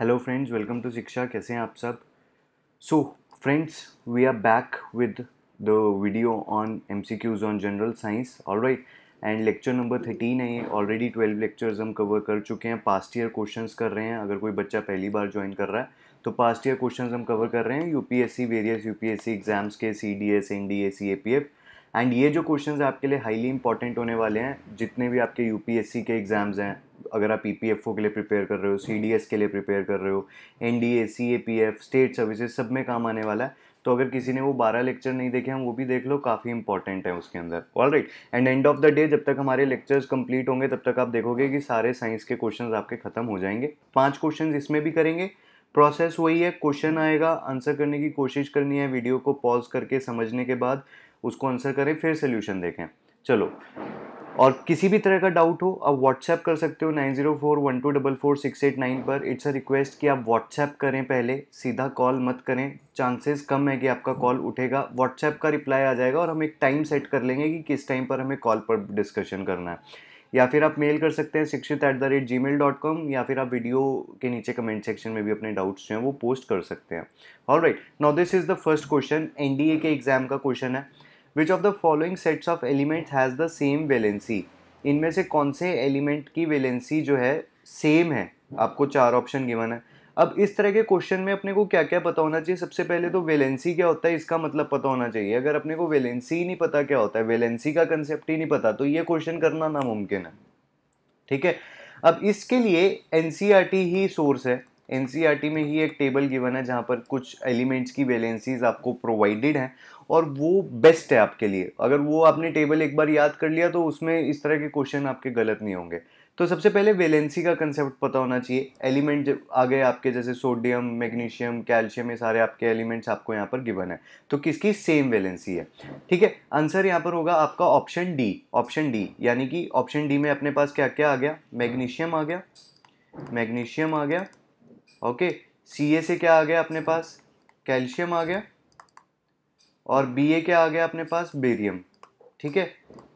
Hello friends welcome to शिक्षा कैसे हैं आप सब so friends we are back with the video on M C Qs on general science all right and lecture number thirteen है ये already twelve lectures हम cover कर चुके हैं पास्ट ईयर क्वेश्चन कर रहे हैं अगर कोई बच्चा पहली बार ज्वाइन कर रहा है तो पास्ट ईयर क्वेश्चन हम कवर कर रहे हैं U P S C various U P S C exams के C D S N D A C A P F and ये जो क्वेश्चन आपके लिए हाईली इंपॉर्टेंट होने वाले हैं जितने भी आपके यू के एग्ज़ाम्स हैं अगर आप ई e के लिए प्रिपेयर कर रहे हो सी के लिए प्रिपेयर कर रहे हो N D A C A P F state services सब में काम आने वाला है तो अगर किसी ने वो बारह लेक्चर नहीं देखे हम वो भी देख लो काफ़ी इंपॉर्टेंट है उसके अंदर all right and end of the day जब तक हमारे लेक्चर्स कंप्लीट होंगे तब तक आप देखोगे कि सारे साइंस के क्वेश्चन आपके खत्म हो जाएंगे पाँच क्वेश्चन इसमें भी करेंगे प्रोसेस वही है क्वेश्चन आएगा आंसर करने की कोशिश करनी है वीडियो को पॉज करके समझने के बाद उसको आंसर करें फिर सोल्यूशन देखें चलो और किसी भी तरह का डाउट हो आप व्हाट्सएप कर सकते हो nine zero four one two double four six eight nine पर इट्स अ रिक्वेस्ट कि आप व्हाट्सएप करें पहले सीधा कॉल मत करें चांसेस कम है कि आपका कॉल उठेगा व्हाट्सएप का रिप्लाई आ जाएगा और हम एक टाइम सेट कर लेंगे कि किस टाइम पर हमें कॉल पर डिस्कशन करना है या फिर आप मेल कर सकते हैं Shikshit at the rate Gmail dot com या फिर आप वीडियो के नीचे कमेंट सेक्शन में भी अपने डाउट्स जो हैं वो पोस्ट कर सकते हैं all right now this is the first question एन के एग्ज़ाम का क्वेश्चन है which of the following sets of elements has the same valency इनमें से कौन से एलिमेंट की वेलेंसी जो है सेम है आपको चार ऑप्शन गिवन है अब इस तरह के क्वेश्चन में अपने को क्या क्या पता होना चाहिए सबसे पहले तो वेलेंसी क्या होता है इसका मतलब पता होना चाहिए अगर अपने को वेलेंसी ही नहीं पता क्या होता है वेलेंसी का कंसेप्ट ही नहीं पता तो ये क्वेश्चन करना नामुमकिन है ठीक है अब इसके लिए एन e ही सोर्स है एन e में ही एक टेबल गिवन है जहाँ पर कुछ एलिमेंट्स की वेलेंसीज आपको प्रोवाइडेड हैं और वो बेस्ट है आपके लिए अगर वो आपने टेबल एक बार याद कर लिया तो उसमें इस तरह के क्वेश्चन आपके गलत नहीं होंगे तो सबसे पहले वेलेंसी का कंसेप्ट पता होना चाहिए एलिमेंट जब आ गए आपके जैसे सोडियम मैग्नीशियम कैल्शियम ये सारे आपके एलिमेंट्स आपको यहाँ पर गिवन है तो किसकी सेम वेलेंसी है ठीक है आंसर यहाँ पर होगा आपका ऑप्शन डी ऑप्शन डी यानी कि ऑप्शन डी में अपने पास क्या क्या आ गया मैग्नीशियम आ गया मैग्नीशियम आ गया ओके सी ए से क्या आ गया अपने पास कैल्शियम आ गया और बी ए क्या आ गया अपने पास बेरियम ठीक है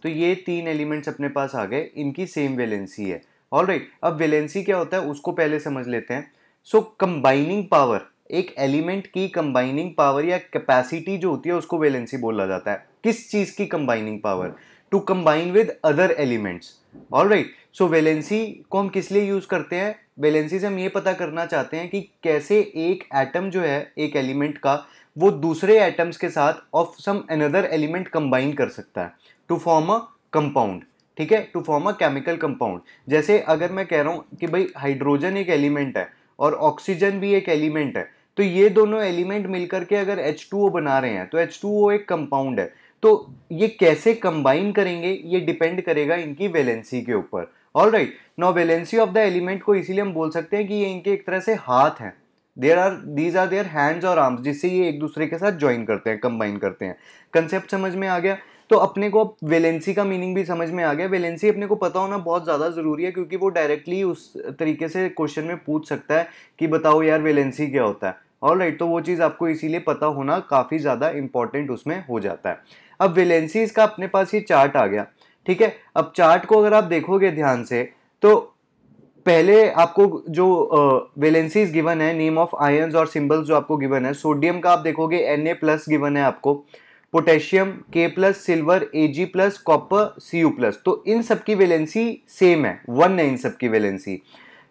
तो ये तीन एलिमेंट्स अपने पास आ गए इनकी सेम वेलेंसी है ऑल राइट right, अब वेलेंसी क्या होता है उसको पहले समझ लेते हैं सो कंबाइनिंग पावर एक एलिमेंट की कंबाइनिंग पावर या कैपेसिटी जो होती है उसको वेलेंसी बोला जाता है किस चीज़ की combining power to combine with other elements all right so valency को हम किस लिए यूज़ करते हैं वैलेंसी से हम ये पता करना चाहते हैं कि कैसे एक एटम जो है एक एलिमेंट का वो दूसरे एटम्स के साथ of some another element combine कर सकता है टू फॉर्म अ कंपाउंड ठीक है to form a chemical compound जैसे अगर मैं कह रहा हूँ कि भाई हाइड्रोजन एक एलिमेंट है और ऑक्सीजन भी एक एलिमेंट है तो ये दोनों एलिमेंट मिलकर के अगर H2O बना रहे हैं तो H2O एक कंपाउंड है तो ये कैसे कंबाइन करेंगे ये डिपेंड करेगा इनकी वैलेंसी के ऊपर all right no valency of the element को इसीलिए हम बोल सकते हैं कि ये इनके एक तरह से हाथ हैं there are these are their hands और आर्म्स जिससे ये एक दूसरे के साथ ज्वाइन करते हैं कंबाइन करते हैं कंसेप्ट समझ में आ गया तो अपने को अब वेलेंसी का मीनिंग भी समझ में आ गया वेलेंसी अपने को पता होना बहुत ज़्यादा ज़रूरी है क्योंकि वो डायरेक्टली उस तरीके से क्वेश्चन में पूछ सकता है कि बताओ यार वेलेंसी क्या होता है ऑल राइट तो वो चीज़ आपको इसीलिए पता होना काफ़ी ज़्यादा इंपॉर्टेंट उसमें हो जाता है अब वेलेंसीज का अपने पास ये चार्ट आ गया ठीक है अब चार्ट को अगर आप देखोगे ध्यान से तो पहले आपको जो वेलेंसीज गिवन है नेम ऑफ आयंस और सिंबल्स जो आपको गिवन है सोडियम का आप देखोगे एन ए प्लस गिवन है आपको potassium K plus silver A G plus copper C U plus तो इन सब की वेलेंसी सेम है वन है इन सब की वेलेंसी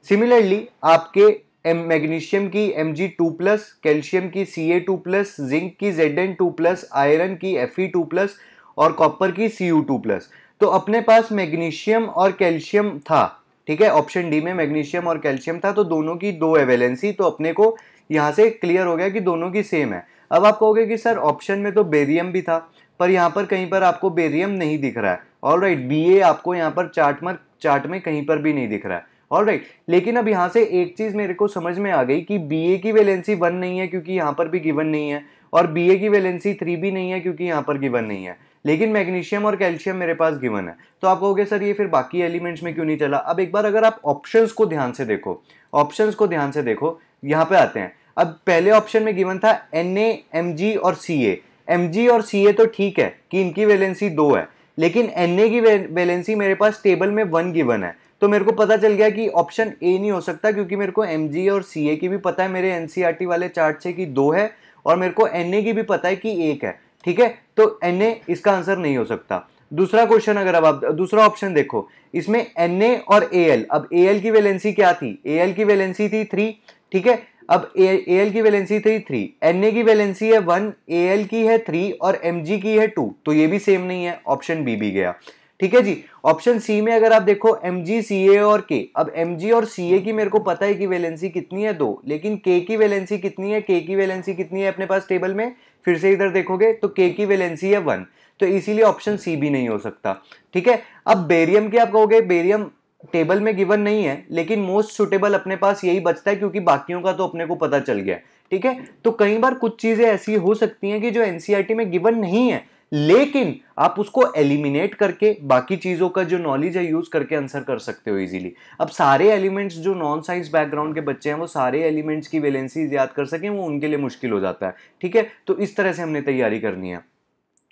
सिमिलरली आपके एम मैग्नीशियम की M G two plus calcium की C A two plus zinc की Z N two plus iron की एफ ई टू प्लस और कॉपर की सी यू टू प्लस तो अपने पास मैग्नीशियम और कैल्शियम था ठीक है ऑप्शन डी में मैग्नीशियम और कैल्शियम था तो दोनों की दो है तो अपने को यहाँ से क्लियर हो गया कि दोनों की सेम है अब आप कहोगे कि सर ऑप्शन में तो बेरियम भी था पर यहाँ पर कहीं पर आपको बेरियम नहीं दिख रहा है ऑल राइट बी ए आपको यहाँ पर चार्ट में चार्ट में कहीं पर भी नहीं दिख रहा है ऑल राइट right. लेकिन अब यहाँ से एक चीज़ मेरे को समझ में आ गई कि बी ए की वैलेंसी वन नहीं है क्योंकि यहाँ पर भी गिवन नहीं है और बी ए की वैलेंसी थ्री भी नहीं है क्योंकि यहाँ पर गिवन नहीं है लेकिन मैग्नीशियम और कैल्शियम मेरे पास गिवन है तो आप कहोगे सर ये फिर बाकी एलिमेंट्स में क्यों नहीं चला अब एक बार अगर आप ऑप्शंस को ध्यान से देखो ऑप्शंस को ध्यान से देखो यहाँ पे आते हैं अब पहले ऑप्शन में गिवन था एन ए और सी ए एम जी और सी ए तो ठीक है कि इनकी वैलेंसी दो है लेकिन एन ए की वैलेंसी मेरे पास टेबल में वन गिवन है तो मेरे को पता चल गया कि ऑप्शन ए नहीं हो सकता क्योंकि मेरे को एम जी और सी ए की भी पता है मेरे एन e वाले चार्ट से कि दो है और मेरे को एन ए की भी पता है कि एक है ठीक है तो एन ए इसका आंसर नहीं हो सकता दूसरा क्वेश्चन अगर अब आप दूसरा ऑप्शन देखो इसमें एन ए और ए एल अब ए एल की वैलेंसी क्या थी ए एल की वैलेंसी थी थ्री ठीक है अब ए एल की वैलेंसी थी थ्री एन ए की वैलेंसी है वन ए एल की है थ्री और एम जी की है टू तो ये भी सेम नहीं है ऑप्शन बी भी गया ठीक है जी ऑप्शन सी में अगर आप देखो एम जी सी ए और के अब एम जी और सी ए की मेरे को पता है कि वैलेंसी कितनी है दो लेकिन के की वैलेंसी कितनी है के की वैलेंसी कितनी है अपने पास टेबल में फिर से इधर देखोगे तो के की वैलेंसी है वन तो इसीलिए ऑप्शन सी भी नहीं हो सकता ठीक है अब बेरियम की आप कहोगे बेरियम टेबल में गिवन नहीं है लेकिन मोस्ट सुटेबल अपने पास यही बचता है क्योंकि बाकियों का तो अपने को पता चल गया ठीक है तो कई बार कुछ चीज़ें ऐसी हो सकती हैं कि जो एनसीईआरटी e में गिवन नहीं है लेकिन आप उसको एलिमिनेट करके बाकी चीज़ों का जो नॉलेज है यूज़ करके आंसर कर सकते हो इजीली अब सारे एलिमेंट्स जो नॉन साइंस बैकग्राउंड के बच्चे हैं वो सारे एलिमेंट्स की वेलेंसीज याद कर सकें वो उनके लिए मुश्किल हो जाता है ठीक है तो इस तरह से हमने तैयारी करनी है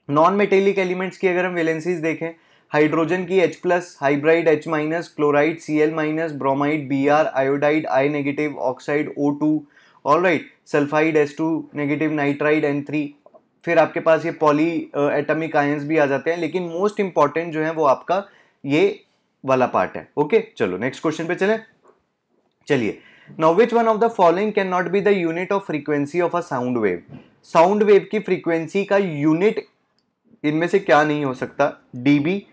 नॉन मेटेलिक एलिमेंट्स की अगर हम वेलेंसीज देखें हाइड्रोजन की H plus hydride H minus chloride C L minus bromide B R iodide I negative oxide O two all right sulphide S two negative nitride N three फिर आपके पास ये poly atomic ions भी आ जाते हैं लेकिन most important जो है वो आपका ये वाला पार्ट है ओके चलो नेक्स्ट क्वेश्चन पे चले चलिए now which one of the following cannot be the unit of frequency of a sound wave sound wave की फ्रीक्वेंसी का यूनिट इनमें से क्या नहीं हो सकता D B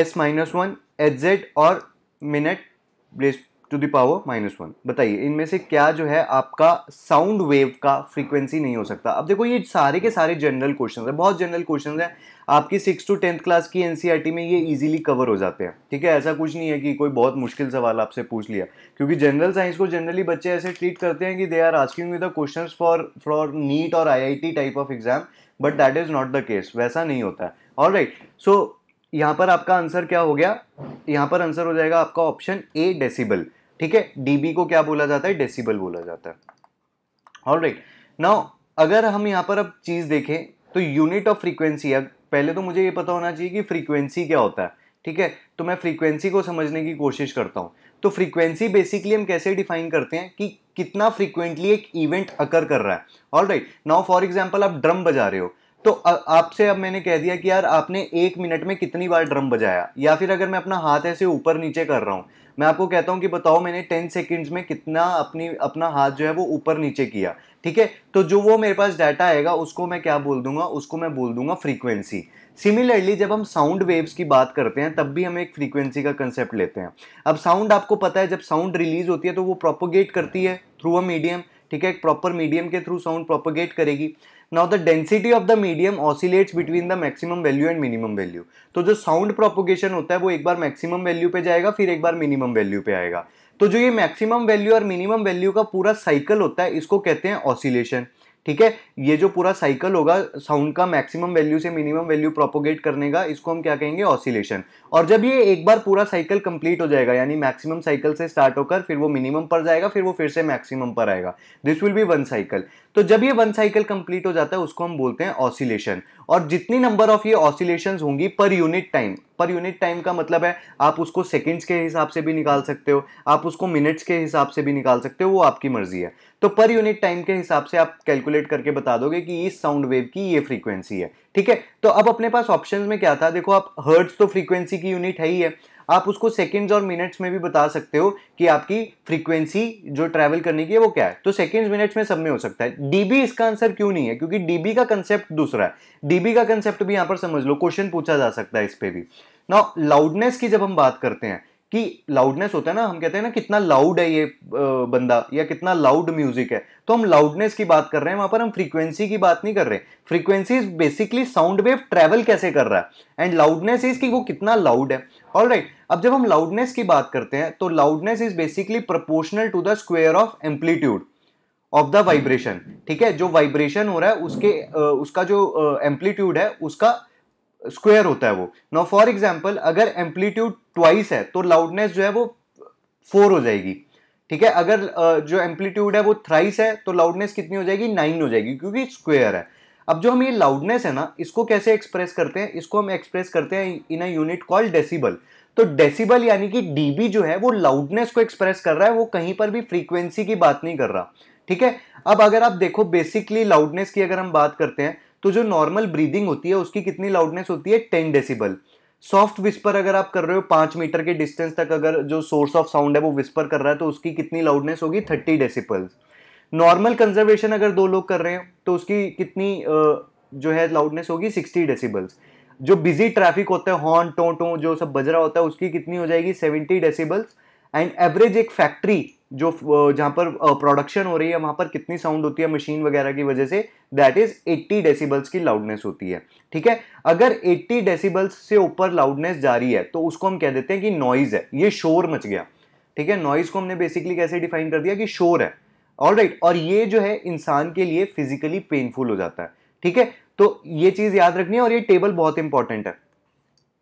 S minus one H Z और minute to power minus one बताइए इनमें से क्या जो है आपका साउंड वेव का फ्रीक्वेंसी नहीं हो सकता अब देखो ये सारे के सारे जनरल क्वेश्चन है बहुत जनरल क्वेश्चन है आपकी सिक्स टू टेंथ क्लास की एनसीईआरटी e में ये इजीली कवर हो जाते हैं ठीक है ऐसा कुछ नहीं है कि कोई बहुत मुश्किल सवाल आपसे पूछ लिया क्योंकि जनरल साइंस को जनरली बच्चे ऐसे ट्रीट करते हैं कि they are asking you the question for for NEET और I type of exam but that is not the case वैसा नहीं होता है और राइट सो यहाँ पर आपका आंसर क्या हो गया यहाँ पर आंसर हो जाएगा आपका ऑप्शन ए डेसिबल ठीक है डीबी को क्या बोला जाता है डेसिबल बोला जाता है ऑल राइट नाउ अगर हम यहाँ पर अब चीज़ देखें तो यूनिट ऑफ फ्रीक्वेंसी पहले तो मुझे ये पता होना चाहिए कि फ्रीक्वेंसी क्या होता है ठीक है तो मैं फ्रीक्वेंसी को समझने की कोशिश करता हूँ तो फ्रीक्वेंसी बेसिकली हम कैसे डिफाइन करते हैं कि कितना फ्रीक्वेंटली एक इवेंट अकर कर रहा है all right now for example आप ड्रम बजा रहे हो तो आपसे अब मैंने कह दिया कि यार आपने एक मिनट में कितनी बार ड्रम बजाया या फिर अगर मैं अपना हाथ ऐसे ऊपर नीचे कर रहा हूँ मैं आपको कहता हूँ कि बताओ मैंने टेन सेकेंड्स में कितना अपनी अपना हाथ जो है वो ऊपर नीचे किया ठीक है तो जो वो मेरे पास डाटा आएगा उसको मैं क्या बोल दूंगा उसको मैं बोल दूंगा फ्रीक्वेंसी सिमिलरली जब हम साउंड वेव्स की बात करते हैं तब भी हम एक फ्रीक्वेंसी का कंसेप्ट लेते हैं अब साउंड आपको पता है जब साउंड रिलीज होती है तो वो प्रोपोगेट करती है थ्रू अ मीडियम ठीक है एक प्रॉपर मीडियम के थ्रू साउंड प्रोपोगेट करेगी now the density of the medium oscillates between the maximum value and minimum value तो जो साउंड प्रोपोगेशन होता है वो एक बार मैक्सिमम वैल्यू पे जाएगा फिर एक बार मिनिमम वैल्यू पे आएगा तो जो ये मैक्सिमम वैल्यू और मिनिमम वैल्यू का पूरा साइकिल होता है इसको कहते हैं ऑसिलेशन ठीक है ये जो पूरा साइकिल होगा साउंड का मैक्सिमम वैल्यू से मिनिमम वैल्यू प्रोपोगेट करने का इसको हम क्या कहेंगे ऑसिलेशन और जब ये एक बार पूरा साइकिल कंप्लीट हो जाएगा यानी मैक्सिमम साइकिल से स्टार्ट होकर फिर वो मिनिमम पर जाएगा फिर वो फिर से मैक्सिमम पर आएगा this will be one cycle तो जब ये वन साइकिल कंप्लीट हो जाता है उसको हम बोलते हैं ऑसिलेशन और जितनी नंबर ऑफ ये ऑसिलेशन होंगी पर यूनिट टाइम पर यूनिट टाइम का मतलब है आप उसको सेकेंड्स के हिसाब से भी निकाल सकते हो आप उसको मिनट्स के हिसाब से भी निकाल सकते हो वो आपकी मर्जी है तो पर यूनिट टाइम के हिसाब से आप कैलकुलेट करके बता दोगे कि इस साउंड वेव की ये फ्रीक्वेंसी है ठीक है तो अब अपने पास ऑप्शन में क्या था देखो आप हर्ट्स तो फ्रीक्वेंसी की यूनिट है ही है आप उसको सेकेंड्स और मिनट्स में भी बता सकते हो कि आपकी फ्रीक्वेंसी जो ट्रैवल करने की है वो क्या है तो सेकेंड्स मिनट्स में सब में हो सकता है डीबी इसका आंसर क्यों नहीं है क्योंकि डीबी का कंसेप्ट दूसरा है डीबी का कंसेप्ट भी यहां पर समझ लो क्वेश्चन पूछा जा सकता है इस पर भी ना लाउडनेस की जब हम बात करते हैं कि लाउडनेस होता है ना हम कहते हैं ना कितना लाउड है ये बंदा या कितना लाउड म्यूजिक है तो हम लाउडनेस की बात कर रहे हैं वहां पर हम फ्रीक्वेंसी की बात नहीं कर रहे frequency is basically sound wave travel कैसे कर रहा है एंड लाउडनेस इज कि वो कितना लाउड है ऑल राइट अब जब हम लाउडनेस की बात करते हैं तो loudness is basically proportional to the square of amplitude of the vibration ठीक है जो वाइब्रेशन हो रहा है उसके उसका जो एम्पलीट्यूड है उसका स्क्वेयर होता है वो नाउ फॉर एग्जाम्पल अगर एम्पलीट्यूड ट्वाइस है तो लाउडनेस जो है वो फोर हो जाएगी ठीक है अगर जो एम्पलीट्यूड है वो थ्राइस है तो लाउडनेस कितनी हो जाएगी नाइन हो जाएगी क्योंकि स्क्वेयर है अब जो हम ये लाउडनेस है ना इसको कैसे एक्सप्रेस करते हैं इसको हम एक्सप्रेस करते हैं in a unit call decibel तो डेसिबल यानी कि डीबी जो है वो लाउडनेस को एक्सप्रेस कर रहा है वो कहीं पर भी फ्रीक्वेंसी की बात नहीं कर रहा ठीक है अब अगर आप देखो बेसिकली लाउडनेस की अगर हम बात करते हैं तो जो नॉर्मल ब्रीदिंग होती है उसकी कितनी लाउडनेस होती है टेन डेसीबल सॉफ्ट विस्पर अगर आप कर रहे हो पांच मीटर के डिस्टेंस तक अगर जो सोर्स ऑफ साउंड है वो विस्पर कर रहा है तो उसकी कितनी लाउडनेस होगी थर्टी डेसीबल्स नॉर्मल कंजर्वेशन अगर दो लोग कर रहे हैं तो उसकी कितनी जो है लाउडनेस होगी सिक्सटी डेसीबल्स जो बिजी ट्रैफिक होता है हॉर्न टो टो जो सब बज रहा होता है उसकी कितनी हो जाएगी सेवेंटी डेसीबल्स एंड एवरेज एक फैक्ट्री जो जहाँ पर प्रोडक्शन हो रही है वहाँ पर कितनी साउंड होती है मशीन वगैरह की वजह से दैट इज 80 डेसिबल्स की लाउडनेस होती है ठीक है अगर 80 डेसिबल्स से ऊपर लाउडनेस जारी है तो उसको हम कह देते हैं कि नॉइज़ है ये शोर मच गया ठीक है नॉइज़ को हमने बेसिकली कैसे डिफाइन कर दिया कि शोर है ऑल राइट और ये जो है इंसान के लिए फिजिकली पेनफुल हो जाता है ठीक है तो ये चीज़ याद रखनी है और ये टेबल बहुत इंपॉर्टेंट है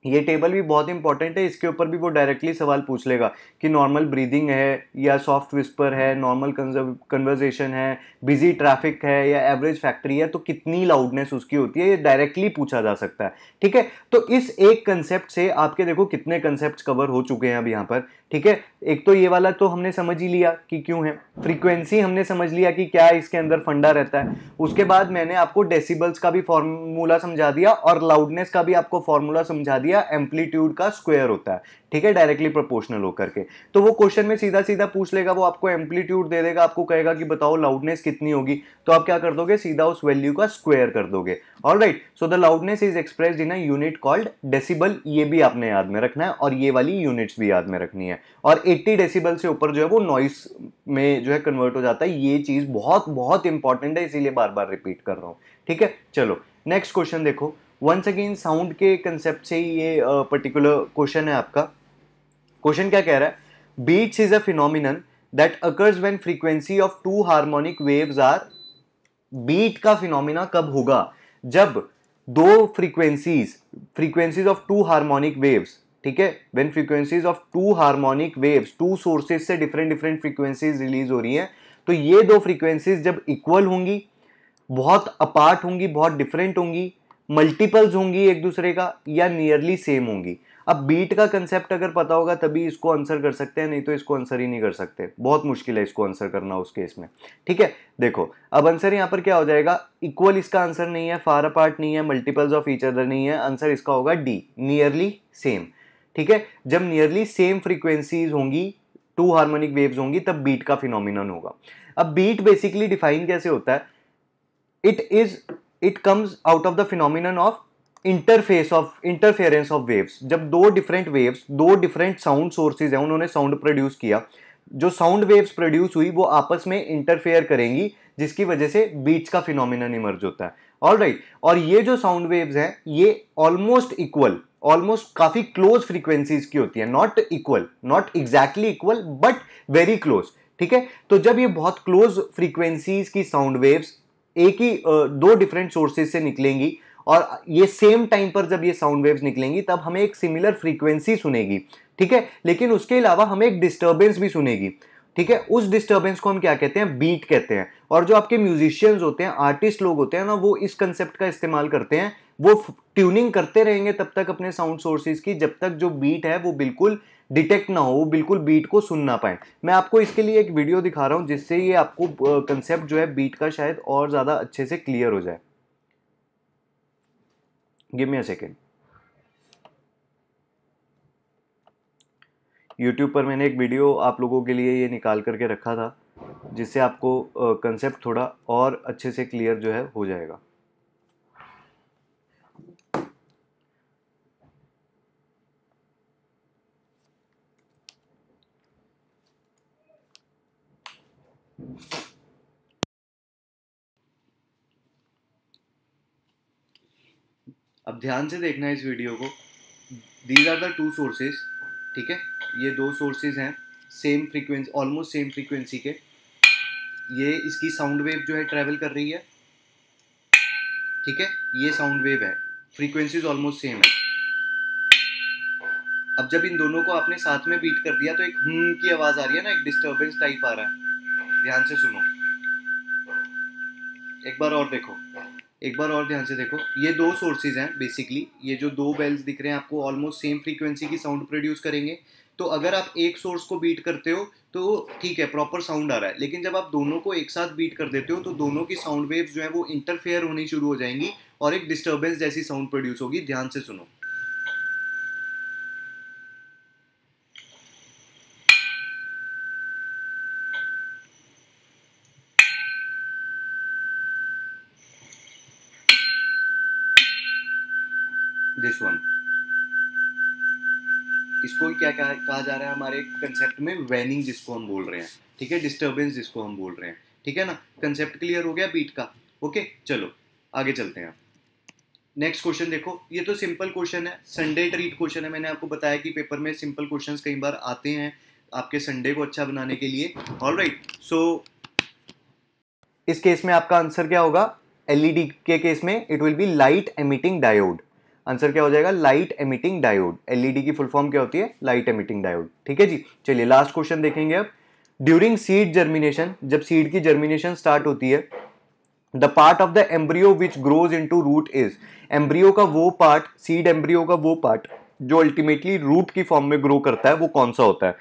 ये टेबल भी बहुत इंपॉर्टेंट है इसके ऊपर भी वो डायरेक्टली सवाल पूछ लेगा कि नॉर्मल ब्रीदिंग है या सॉफ्ट विस्पर है नॉर्मल कन्वर्जेशन है बिजी ट्रैफिक है या एवरेज फैक्ट्री है तो कितनी लाउडनेस उसकी होती है ये डायरेक्टली पूछा जा सकता है ठीक है तो इस एक कंसेप्ट से आपके देखो कितने कंसेप्ट कवर हो चुके हैं अब यहाँ पर ठीक है एक तो ये वाला तो हमने समझ ही लिया कि क्यों है फ्रीक्वेंसी हमने समझ लिया कि क्या इसके अंदर फंडा रहता है उसके बाद मैंने आपको डेसिबल्स का भी फॉर्मूला समझा दिया और लाउडनेस का भी आपको फॉर्मूला समझा दिया एम्पलीट्यूड का स्क्वेयर होता है ठीक है डायरेक्टली प्रोपोर्शनल होकर के तो वो क्वेश्चन में सीधा सीधा पूछ लेगा वो आपको एम्पलीट्यूड दे देगा आपको कहेगा कि बताओ लाउडनेस कितनी होगी तो आप क्या कर दोगे सीधा उस वैल्यू का स्क्वेयर कर दोगे all right so the loudness is express in a unit called decibel ये भी आपने याद में रखना है और ये वाली यूनिट्स भी याद में रखनी है और 80 डेसिबल से ऊपर जो है वो नॉइस में जो है कन्वर्ट हो जाता है ये चीज़ बहुत बहुत इंपॉर्टेंट है इसीलिए बार बार रिपीट कर रहा हूँ ठीक है चलो नेक्स्ट क्वेश्चन देखो वंस अगेन साउंड के कंसेप्ट से ही ये पर्टिकुलर क्वेश्चन है आपका क्वेश्चन क्या कह रहा है beats is a phenomenon that occurs when frequency of two harmonic waves are beat का फिनोमिना कब होगा जब दो frequencies frequencies of two harmonic waves ठीक है when frequencies of two harmonic waves two sources से डिफरेंट डिफरेंट फ्रीक्वेंसीज रिलीज हो रही हैं तो ये दो फ्रीक्वेंसीज जब इक्वल होंगी बहुत अपार्ट होंगी बहुत डिफरेंट होंगी मल्टीपल्स होंगी एक दूसरे का या नियरली सेम होंगी अब बीट का कंसेप्ट अगर पता होगा तभी इसको आंसर कर सकते हैं नहीं तो इसको आंसर ही नहीं कर सकते बहुत मुश्किल है इसको आंसर करना उस केस में ठीक है देखो अब आंसर यहाँ पर क्या हो जाएगा इक्वल इसका आंसर नहीं है फार अपार्ट नहीं है मल्टीपल्स ऑफ ईच अदर नहीं है आंसर इसका होगा डी नियरली सेम ठीक है जब नियरली सेम फ्रीक्वेंसीज होंगी टू हार्मोनिक वेव्स होंगी तब बीट का फिनोमिनन होगा अब बीट बेसिकली डिफाइन कैसे होता है it is it comes out of the phenomenon of interface of interference of waves जब दो डिफरेंट वेव्स दो डिफरेंट साउंड सोर्सेज हैं उन्होंने साउंड प्रोड्यूस किया जो साउंड वेव्स प्रोड्यूस हुई वो आपस में इंटरफेयर करेंगी जिसकी वजह से बीट्स का फिनोमिनन इमर्ज होता है ऑल राइट right. और ये जो साउंड वेव्स हैं ये ऑलमोस्ट इक्वल ऑलमोस्ट काफ़ी क्लोज फ्रीक्वेंसीज की होती है not equal not exactly equal but very close ठीक है तो जब ये बहुत क्लोज फ्रीक्वेंसीज की साउंड वेव्स एक ही दो डिफरेंट सोर्सेज से निकलेंगी और ये सेम टाइम पर जब ये साउंड वेव्स निकलेंगी तब हमें एक सिमिलर फ्रीक्वेंसी सुनेगी ठीक है लेकिन उसके अलावा हमें एक डिस्टर्बेंस भी सुनेगी ठीक है उस डिस्टर्बेंस को हम क्या कहते हैं बीट कहते हैं और जो आपके म्यूजिशियंस होते हैं आर्टिस्ट लोग होते हैं ना वो इस कंसेप्ट का इस्तेमाल करते हैं वो ट्यूनिंग करते रहेंगे तब तक अपने साउंड सोर्सेज की जब तक जो बीट है वो बिल्कुल डिटेक्ट ना हो वो बिल्कुल बीट को सुन ना पाए मैं आपको इसके लिए एक वीडियो दिखा रहा हूँ जिससे ये आपको कंसेप्ट जो है बीट का शायद और ज़्यादा अच्छे से क्लियर हो जाए give me a second YouTube पर मैंने एक वीडियो आप लोगों के लिए ये निकाल करके रखा था जिससे आपको कंसेप्ट थोड़ा और अच्छे से क्लियर जो है हो जाएगा ध्यान से देखना इस वीडियो को these are the two sources ठीक है ये दो सोर्सेज हैं same frequency almost same frequency के ये इसकी साउंड वेव जो है ट्रैवल कर रही है ठीक है ये साउंड वेव है फ्रीक्वेंसीज ऑलमोस्ट सेम है अब जब इन दोनों को आपने साथ में बीट कर दिया तो एक हम हम्म की आवाज आ रही है ना एक डिस्टर्बेंस टाइप आ रहा है ध्यान से सुनो एक बार और देखो एक बार और ध्यान से देखो ये दो सोर्सेज हैं बेसिकली ये जो दो बेल्स दिख रहे हैं आपको ऑलमोस्ट सेम फ्रीक्वेंसी की साउंड प्रोड्यूस करेंगे तो अगर आप एक सोर्स को बीट करते हो तो ठीक है प्रॉपर साउंड आ रहा है लेकिन जब आप दोनों को एक साथ बीट कर देते हो तो दोनों की साउंड वेव्स जो है वो इंटरफेयर होनी शुरू हो जाएंगी और एक डिस्टर्बेंस जैसी साउंड प्रोड्यूस होगी ध्यान से सुनो क्या कहा, कहा जा रहा है हमारे कंसेप्ट में वैनिंग जिसको हम बोल रहे हैं ठीक है डिस्टर्बेंस जिसको हम बोल रहे हैं ठीक है ना कंसेप्ट क्लियर हो गया बीट का ओके चलो आगे चलते हैं नेक्स्ट क्वेश्चन देखो ये तो सिंपल क्वेश्चन है संडे ट्रीट क्वेश्चन है मैंने आपको बताया कि पेपर में सिंपल क्वेश्चन कई बार आते हैं आपके संडे को अच्छा बनाने के लिए ऑल राइट सो इस केस में आपका आंसर क्या होगा एलईडी e के केस में it will be light emitting diode answer क्या हो जाएगा light emitting diode LED e की फुल फॉर्म क्या होती है लाइट एमिटिंग डायोड ठीक है जी चलिए लास्ट क्वेश्चन देखेंगे अब ड्यूरिंग सीड जर्मिनेशन जब सीड की जर्मिनेशन स्टार्ट होती है the part of the embryo which grows into root is embryo का वो पार्ट सीड एम्ब्रियो का वो पार्ट जो अल्टीमेटली रूट की फॉर्म में ग्रो करता है वो कौन सा होता है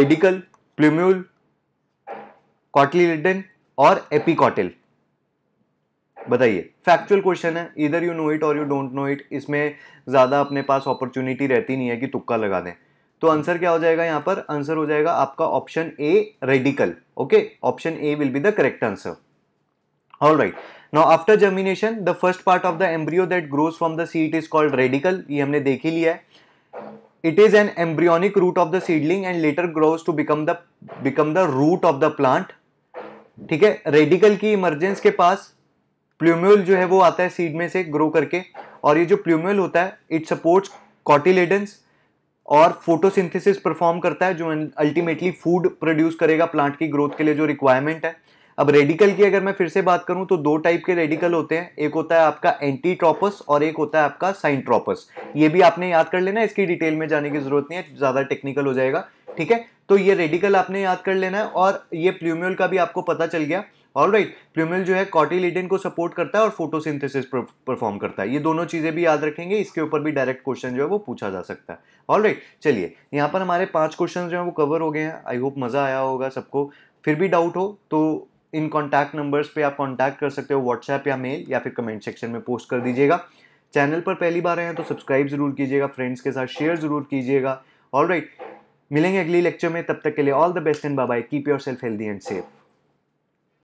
रेडिकल प्लूम्यूल कॉटलीडेन और एपिकॉटिल बताइए फैक्चुअल क्वेश्चन है इधर यू नो इट और यू डोंट नो इट इसमें ज़्यादा अपने पास अपॉर्चुनिटी रहती नहीं है कि तुक्का लगा दें तो आंसर क्या हो जाएगा यहाँ पर आंसर हो जाएगा आपका option A radical okay option A will be the correct answer all right now after germination the first part of the embryo that grows from the seed is called radical ये हमने देख ही लिया है it is an embryonic root of the seedling and later grows to become the become the root of the plant ठीक है radical की emergence के पास प्ल्यूम्यूल जो है वो आता है सीड में से ग्रो करके और ये जो प्ल्यूम्यूल होता है इट सपोर्ट्स कॉटिलेडेंस और फोटोसिंथेसिस परफॉर्म करता है जो अल्टीमेटली फूड प्रोड्यूस करेगा प्लांट की ग्रोथ के लिए जो रिक्वायरमेंट है अब रेडिकल की अगर मैं फिर से बात करूं तो दो टाइप के रेडिकल होते हैं एक होता है आपका एंटीट्रॉपस और एक होता है आपका ट्रॉपस ये भी आपने याद कर लेना इसकी डिटेल में जाने की जरूरत नहीं है ज़्यादा टेक्निकल हो जाएगा ठीक है तो ये रेडिकल आपने याद कर लेना है और ये प्ल्यूम्यूल का भी आपको पता चल गया ऑल राइट प्ल्यूमल जो है कॉटिलिडन को सपोर्ट करता है और फोटोसिंथेसिस परफॉर्म करता है ये दोनों चीज़ें भी याद रखेंगे इसके ऊपर भी डायरेक्ट क्वेश्चन जो है वो पूछा जा सकता है ऑल राइट चलिए यहाँ पर हमारे पांच क्वेश्चन जो है वो कवर हो गए हैं आई होप मज़ा आया होगा सबको फिर भी डाउट हो तो इन कॉन्टैक्ट नंबर्स पे आप कॉन्टैक्ट कर सकते हो व्हाट्सएप या मेल या फिर कमेंट सेक्शन में पोस्ट कर दीजिएगा चैनल पर पहली बार आए हैं तो सब्सक्राइब जरूर कीजिएगा फ्रेंड्स के साथ शेयर जरूर कीजिएगा ऑल राइट मिलेंगे अगली लेक्चर में तब तक के लिए all the best and bye keep yourself healthy and safe